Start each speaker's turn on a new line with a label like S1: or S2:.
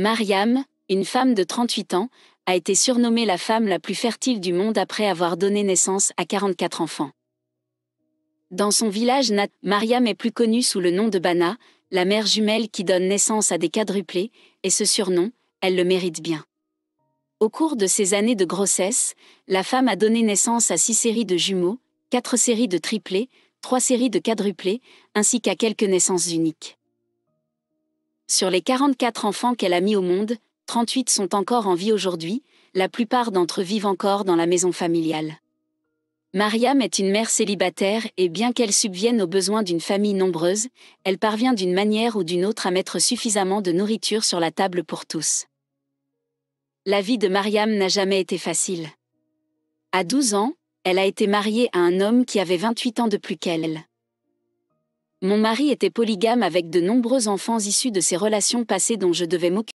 S1: Mariam, une femme de 38 ans, a été surnommée la femme la plus fertile du monde après avoir donné naissance à 44 enfants. Dans son village natal, Mariam est plus connue sous le nom de Bana, la mère jumelle qui donne naissance à des quadruplés, et ce surnom, elle le mérite bien. Au cours de ses années de grossesse, la femme a donné naissance à six séries de jumeaux, quatre séries de triplés, trois séries de quadruplés, ainsi qu'à quelques naissances uniques. Sur les 44 enfants qu'elle a mis au monde, 38 sont encore en vie aujourd'hui, la plupart d'entre eux vivent encore dans la maison familiale. Mariam est une mère célibataire et bien qu'elle subvienne aux besoins d'une famille nombreuse, elle parvient d'une manière ou d'une autre à mettre suffisamment de nourriture sur la table pour tous. La vie de Mariam n'a jamais été facile. À 12 ans, elle a été mariée à un homme qui avait 28 ans de plus qu'elle. Mon mari était polygame avec de nombreux enfants issus de ses relations passées dont je devais m'occuper